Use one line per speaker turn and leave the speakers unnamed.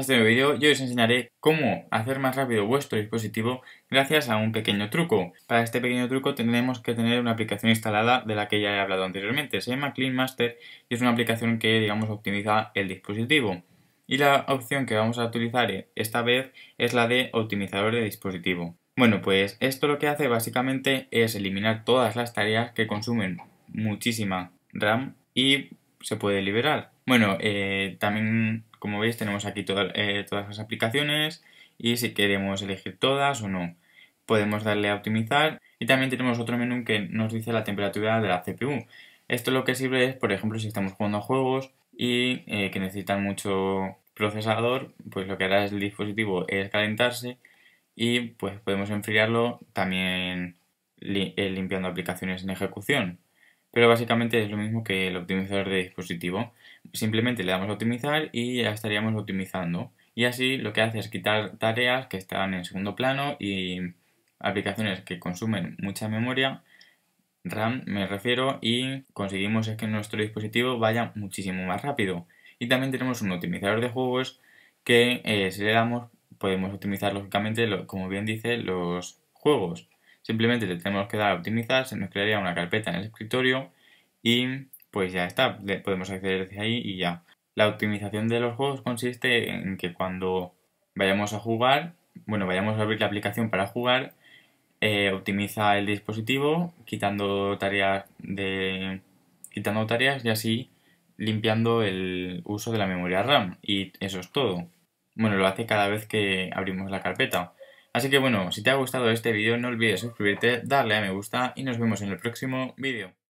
este nuevo vídeo yo os enseñaré cómo hacer más rápido vuestro dispositivo gracias a un pequeño truco. Para este pequeño truco tendremos que tener una aplicación instalada de la que ya he hablado anteriormente. Se llama Clean Master y es una aplicación que digamos optimiza el dispositivo. Y la opción que vamos a utilizar esta vez es la de optimizador de dispositivo. Bueno, pues esto lo que hace básicamente es eliminar todas las tareas que consumen muchísima RAM y se puede liberar. Bueno, eh, también, como veis, tenemos aquí eh, todas las aplicaciones y si queremos elegir todas o no. Podemos darle a optimizar y también tenemos otro menú que nos dice la temperatura de la CPU. Esto lo que sirve es, por ejemplo, si estamos jugando a juegos y eh, que necesitan mucho procesador, pues lo que hará el dispositivo es calentarse y pues podemos enfriarlo también limpiando aplicaciones en ejecución. Pero básicamente es lo mismo que el optimizador de dispositivo. Simplemente le damos a optimizar y ya estaríamos optimizando. Y así lo que hace es quitar tareas que están en segundo plano y aplicaciones que consumen mucha memoria, RAM me refiero, y conseguimos es que nuestro dispositivo vaya muchísimo más rápido. Y también tenemos un optimizador de juegos que eh, si le damos podemos optimizar lógicamente, como bien dice, los juegos. Simplemente le tenemos que dar a optimizar, se nos crearía una carpeta en el escritorio y pues ya está, le podemos acceder desde ahí y ya. La optimización de los juegos consiste en que cuando vayamos a jugar, bueno, vayamos a abrir la aplicación para jugar, eh, optimiza el dispositivo quitando tareas de quitando tareas y así limpiando el uso de la memoria RAM y eso es todo. Bueno, lo hace cada vez que abrimos la carpeta. Así que bueno, si te ha gustado este vídeo no olvides suscribirte, darle a me gusta y nos vemos en el próximo vídeo.